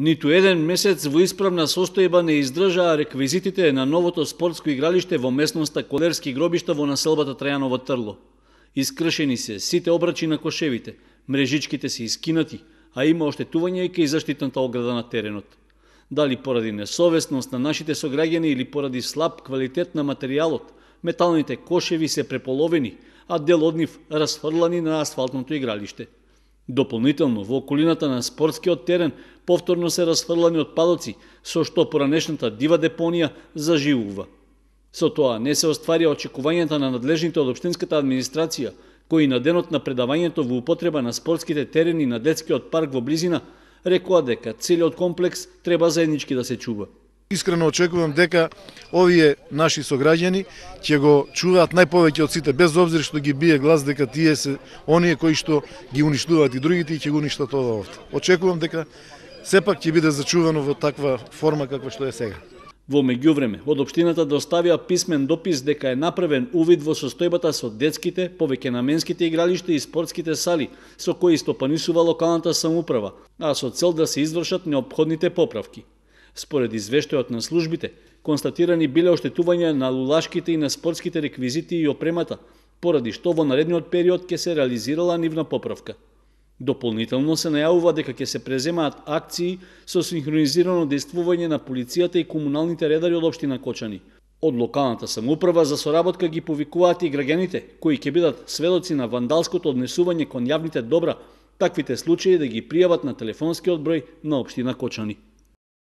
Ниту еден месец во исправна состојба не издржаа реквизитите на новото спортско игралиште во местноста Колерски гробишта во населбата Трајаново Трло. Искршени се сите обрачи на кошевите, мрежичките се искинати, а има оштетување и кај заштитната ограда на теренот. Дали поради несовесност на нашите сограѓани или поради слаб квалитет на материјалот, металните кошеви се преполовени, а дел од нив расфрлани на асфалтното игралиште – Дополнително, во околината на спортскиот терен повторно се расфрлани отпадоци, со што поранешната дива депонија заживува. Со тоа не се остварија очекувањата на надлежните од Обштинската администрација, кои на денот на предавањето во употреба на спортските терени на детскиот парк во близина рекоа дека целиот комплекс треба заеднички да се чува. Искрено очекувам дека овие наши сограѓани ќе го чуваат најповеќе од сите, без обзир што ги бие глас дека тие се оние кои што ги уништуваат и другите и ќе го уништат ова овде. Очекувам дека сепак ќе биде зачувано во таква форма каква што е сега. Во меѓувреме, од општината доставиа писмен допис дека е направен увид во состојбата со детските, повеќе наменските игралишта и спортските сали, со кои стопанисува локалната самоуправа, а со цел да се извршат необходните поправки. Според извештајот на службите, констатирани биле оштетувања на лулашките и на спортските реквизити и опремата, поради што во наредниот период ќе се реализирала нивна поправка. Дополнително се најавува дека ќе се преземаат акции со синхронизирано действување на полицијата и комуналните редари од општина Кочани. Од локалната самоуправа за соработка ги повикуваат и граѓаните, кои ќе бидат сведоци на вандалското однесување кон јавните добра, таквите случаи да ги пријават на телефонскиот број на општина Кочани.